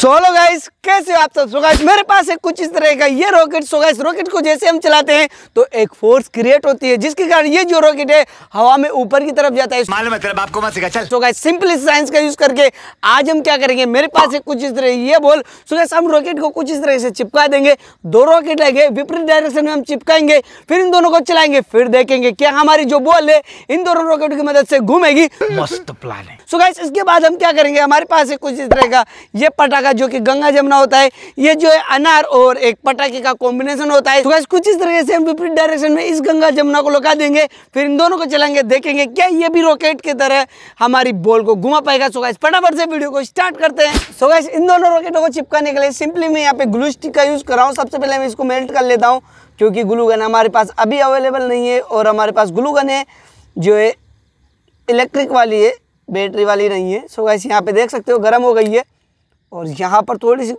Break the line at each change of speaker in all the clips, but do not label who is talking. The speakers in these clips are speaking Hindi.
सो हेलो गाइस कैसे हो आप सब सो गाइस मेरे पास है कुछ इस तरह का ये रॉकेट सो गाइस रॉकेट को जैसे हम चलाते हैं तो एक फोर्स क्रिएट होती है जिसके कारण ये जो रॉकेट है हवा में ऊपर की तरफ जाता है मालूम है तेरे बाप को मत सिखा चल सो गाइस सिंपल साइंस का यूज करके आज हम क्या करेंगे मेरे पास है कुछ इस तरह ये बोल सो गाइस हम रॉकेट को कुछ इस तरह से चिपका देंगे दो रॉकेट लगे विपरीत डायरेक्शन में हम चिपकाएंगे फिर इन दोनों को चलाएंगे फिर देखेंगे क्या हमारी जो बॉल है इन दोनों रॉकेट की मदद से घूमेगी मस्त प्लान है सो गाइस इसके बाद हम क्या करेंगे हमारे पास है कुछ इस तरह का ये पटाखा का जो कि गंगा जमुना होता है ये जो है अनार और एक पटाखे का कॉम्बिनेशन होता है तो बस कुछ इस तरह से हम विपरीत डायरेक्शन में इस गंगा जमुना को लगा देंगे फिर इन दोनों को चलाएंगे देखेंगे क्या ये भी रॉकेट की तरह हमारी बॉल को घुमा पाएगा सोगैस फटाफट से वीडियो को स्टार्ट करते हैं सोगैस इन दोनों रॉकेटों को चिपकाने के लिए सिंपली मैं यहाँ पे ग्लू स्टिक का यूज़ कर रहा हूँ सबसे पहले मैं इसको मेल्ट कर लेता हूँ क्योंकि ग्लू गन हमारे पास अभी अवेलेबल नहीं है और हमारे पास ग्लू गन है जो है इलेक्ट्रिक वाली है बैटरी वाली नहीं है सो गैस यहाँ पे देख सकते हो गर्म हो गई है और यहाँ पर थोड़ी सी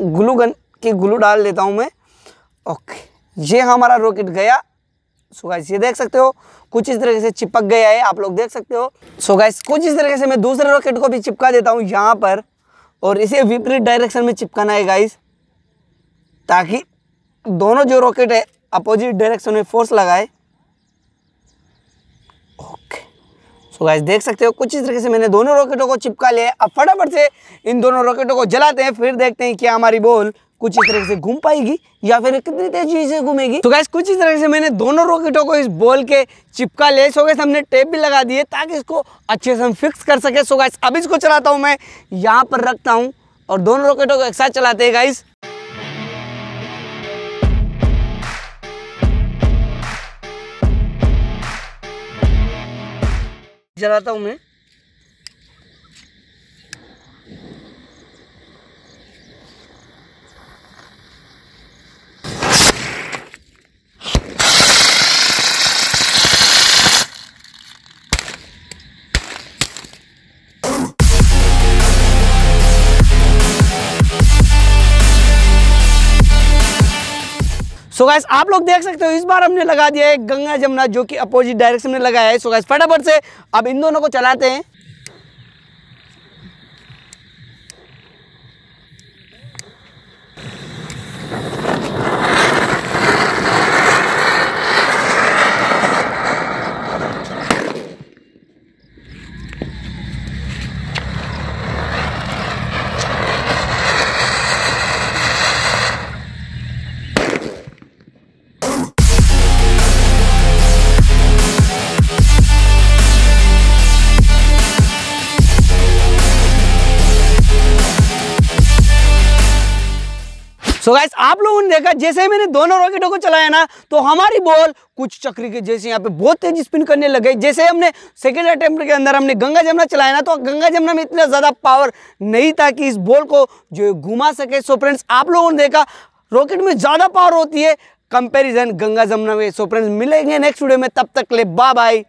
ग्लू गन की ग्लू डाल देता हूँ मैं ओके ये हमारा रॉकेट गया सो गाइस ये देख सकते हो कुछ इस तरीके से चिपक गया है आप लोग देख सकते हो सो गाइस कुछ इस तरीके से मैं दूसरे रॉकेट को भी चिपका देता हूँ यहाँ पर और इसे विपरीत डायरेक्शन में चिपकाना है गाइस ताकि दोनों जो रॉकेट है अपोजिट डायरेक्शन में फोर्स लगाए सो गाइस देख सकते हो कुछ इस तरीके से मैंने दोनों रॉकेटों को चिपका लिया अब फटाफट से इन दोनों रॉकेटों को जलाते हैं फिर देखते हैं क्या हमारी बॉल कुछ इस तरह से घूम पाएगी या फिर कितनी तेजी से घूमेगी तो गैस कुछ इस तरह से मैंने दोनों रॉकेटों को इस बॉल के चिपका ले सो गैस हमने टेप भी लगा दिए ताकि इसको अच्छे से हम फिक्स कर सके सो गैस अब इसको चलाता हूँ मैं यहाँ पर रखता हूँ और दोनों रॉकेटों को एक साथ चलाते हैं गाइस जलाता हूँ मैं सो गैस आप लोग देख सकते हो इस बार हमने लगा दिया है गंगा जमुना जो कि अपोजिट डायरेक्शन में लगाया है सो गैस फटाफट से अब इन दोनों को चलाते हैं सो गाइस आप लोगों ने देखा जैसे ही मैंने दोनों रॉकेटों को चलाया ना तो हमारी बॉल कुछ चक्री के जैसे यहाँ पे बहुत तेज स्पिन करने लग गई जैसे हमने सेकेंड अटेम्प्ट के अंदर हमने गंगा जमुना चलाया ना तो गंगा जमुना में इतना ज़्यादा पावर नहीं था कि इस बॉल को जो घुमा सके सो फ्रेंड्स आप लोगों ने देखा रॉकेट में ज़्यादा पावर होती है कंपेरिजन गंगा जमुना में सो फ्रेंड्स मिलेंगे नेक्स्ट वीडियो में तब तक ले बाय बाय